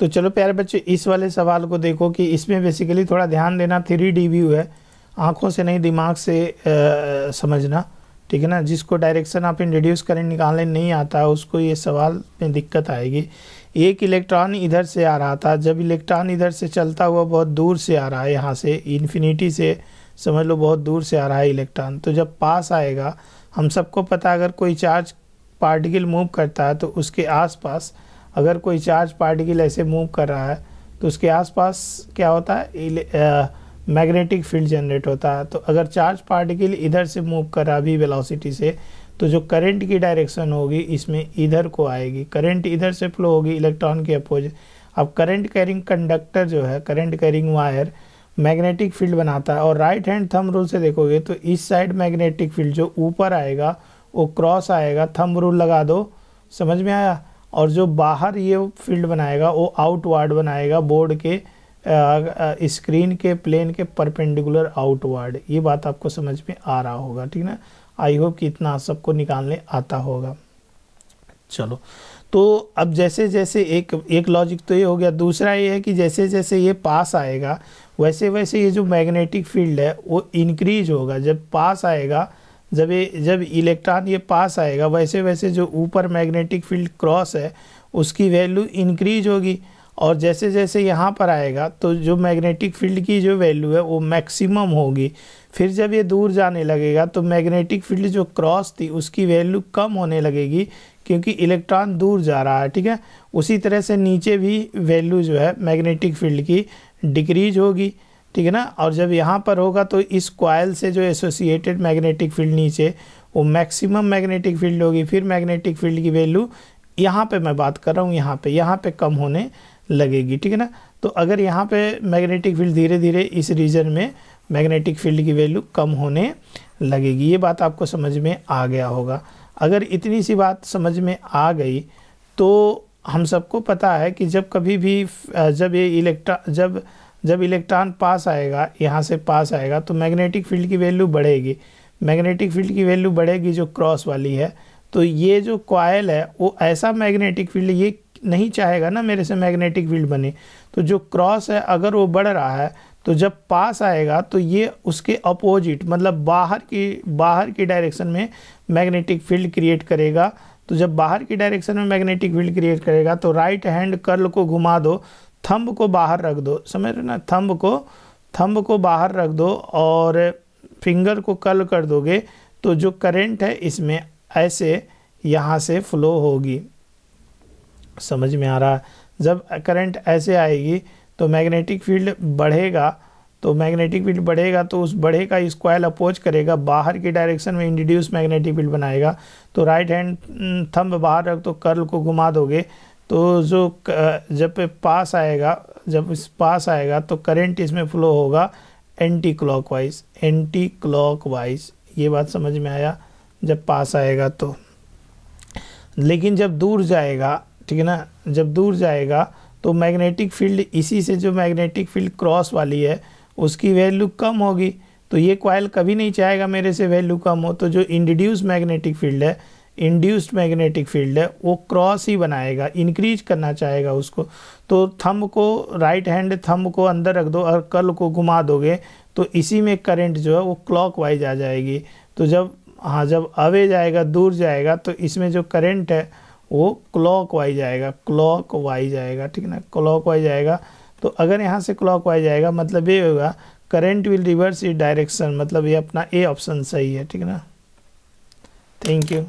तो चलो प्यारे बच्चे इस वाले सवाल को देखो कि इसमें बेसिकली थोड़ा ध्यान देना थ्री डी व्यू है आँखों से नहीं दिमाग से आ, समझना ठीक है ना जिसको डायरेक्शन आप इंट्रोड्यूस करें निकालने नहीं आता उसको ये सवाल में दिक्कत आएगी एक इलेक्ट्रॉन इधर से आ रहा था जब इलेक्ट्रॉन इधर से चलता हुआ बहुत दूर से आ रहा है यहाँ से इन्फिनिटी से समझ लो बहुत दूर से आ रहा है इलेक्ट्रॉन तो जब पास आएगा हम सबको पता अगर कोई चार्ज पार्टिकल मूव करता है तो उसके आसपास पास अगर कोई चार्ज पार्टिकल ऐसे मूव कर रहा है तो उसके आसपास क्या होता है मैग्नेटिक फील्ड जनरेट होता है तो अगर चार्ज पार्टिकल इधर से मूव कर रहा अभी वेलोसिटी से तो जो करंट की डायरेक्शन होगी इसमें इधर को आएगी करंट इधर से फ्लो होगी इलेक्ट्रॉन के अपोजिट अब करंट कैरिंग कंडक्टर जो है current carrying wire magnetic field बनाता है और राइट हैंड थम रूल से देखोगे तो इस साइड मैग्नेटिक फील्ड जो ऊपर आएगा वो क्रॉस आएगा थम रूल लगा दो समझ में आया और जो बाहर ये फील्ड बनाएगा वो आउटवार्ड बनाएगा बोर्ड के स्क्रीन के प्लेन के परपेंडिकुलर आउटवार्ड ये बात आपको समझ में आ रहा होगा ठीक ना आई होप कि इतना सबको निकालने आता होगा चलो तो अब जैसे जैसे एक एक लॉजिक तो ये हो गया दूसरा ये है कि जैसे जैसे ये पास आएगा वैसे वैसे ये जो मैग्नेटिक फील्ड है वो इंक्रीज होगा जब पास आएगा जब ये जब इलेक्ट्रॉन ये पास आएगा वैसे वैसे जो ऊपर मैग्नेटिक फील्ड क्रॉस है उसकी वैल्यू इंक्रीज होगी और जैसे जैसे यहाँ पर आएगा तो जो मैग्नेटिक फील्ड की जो वैल्यू है वो मैक्सिमम होगी फिर जब ये दूर जाने लगेगा तो मैग्नेटिक फील्ड जो क्रॉस थी उसकी वैल्यू कम होने लगेगी क्योंकि इलेक्ट्रॉन दूर जा रहा है ठीक है उसी तरह से नीचे भी वैल्यू जो है मैग्नेटिक फील्ड की डिक्रीज होगी ठीक है ना और जब यहाँ पर होगा तो इस क्वाइल से जो एसोसिएटेड मैग्नेटिक फील्ड नीचे वो मैक्सिमम मैग्नेटिक फील्ड होगी फिर मैग्नेटिक फील्ड की वैल्यू यहाँ पे मैं बात कर रहा हूँ यहाँ पे यहाँ पे कम होने लगेगी ठीक है ना तो अगर यहाँ पे मैग्नेटिक फील्ड धीरे धीरे इस रीजन में मैग्नेटिक फील्ड की वैल्यू कम होने लगेगी ये बात आपको समझ में आ गया होगा अगर इतनी सी बात समझ में आ गई तो हम सबको पता है कि जब कभी भी जब ये इलेक्ट्रा जब जब इलेक्ट्रॉन पास आएगा यहाँ से पास आएगा तो मैग्नेटिक फील्ड की वैल्यू बढ़ेगी मैग्नेटिक फील्ड की वैल्यू बढ़ेगी जो क्रॉस वाली है तो ये जो क्वायल है वो ऐसा मैग्नेटिक फील्ड ये नहीं चाहेगा ना मेरे से मैग्नेटिक फील्ड बने तो जो क्रॉस है अगर वो बढ़ रहा है तो जब पास आएगा तो ये उसके अपोजिट मतलब बाहर की बाहर की डायरेक्शन में मैग्नेटिक फील्ड क्रिएट करेगा तो जब बाहर की डायरेक्शन में मैग्नेटिक फील्ड क्रिएट करेगा तो राइट हैंड कर्ल को घुमा दो थंब को बाहर रख दो समझ रहे ना थंब को थंब को बाहर रख दो और फिंगर को कल कर दोगे तो जो करंट है इसमें ऐसे यहाँ से फ्लो होगी समझ में आ रहा है जब करंट ऐसे आएगी तो मैग्नेटिक फील्ड बढ़ेगा तो मैग्नेटिक फील्ड बढ़ेगा तो उस बढ़े का स्क्वायर अपोच करेगा बाहर की डायरेक्शन में इंट्रोड्यूस मैग्नेटिक फील्ड बनाएगा तो राइट हैंड थंब बाहर रख तो कर्ल को घुमा दोगे तो जो जब पास आएगा जब इस पास आएगा तो करंट इसमें फ्लो होगा एंटी क्लॉकवाइज एंटी क्लॉकवाइज ये बात समझ में आया जब पास आएगा तो लेकिन जब दूर जाएगा ठीक है ना जब दूर जाएगा तो मैग्नेटिक फील्ड इसी से जो मैग्नेटिक फील्ड क्रॉस वाली है उसकी वैल्यू कम होगी तो ये क्वाइल कभी नहीं चाहेगा मेरे से वैल्यू कम हो तो जो इंडिड्यूस मैग्नेटिक फील्ड है इंड्यूस्ड मैग्नेटिक फील्ड है वो क्रॉस ही बनाएगा इंक्रीज करना चाहेगा उसको तो थंब को राइट हैंड थंब को अंदर रख दो और कल को घुमा दोगे तो इसी में करंट जो है वो क्लॉक वाइज आ जाएगी तो जब हाँ जब अवे जाएगा दूर जाएगा तो इसमें जो करंट है वो क्लॉक वाइज आएगा क्लॉक वाइज आएगा ठीक है ना क्लॉक वाइज आएगा तो अगर यहाँ से क्लॉक वाइज आएगा मतलब ये होगा current will reverse it direction मतलब ये अपना ए ऑप्शन सही है ठीक है ना थैंक यू